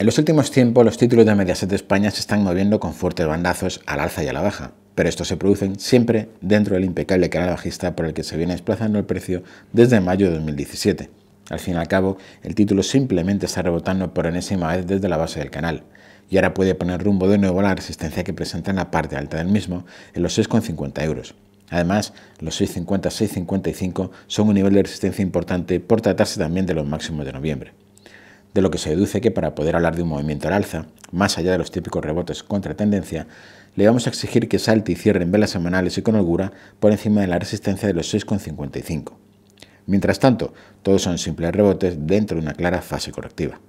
En los últimos tiempos los títulos de Mediaset de España se están moviendo con fuertes bandazos al alza y a la baja, pero estos se producen siempre dentro del impecable canal bajista por el que se viene desplazando el precio desde mayo de 2017. Al fin y al cabo, el título simplemente está rebotando por enésima vez desde la base del canal, y ahora puede poner rumbo de nuevo a la resistencia que presenta en la parte alta del mismo, en los 6,50 euros. Además, los 6,50-6,55 son un nivel de resistencia importante por tratarse también de los máximos de noviembre de lo que se deduce que para poder hablar de un movimiento al alza, más allá de los típicos rebotes contra tendencia, le vamos a exigir que salte y cierre en velas semanales y con holgura por encima de la resistencia de los 6,55. Mientras tanto, todos son simples rebotes dentro de una clara fase correctiva.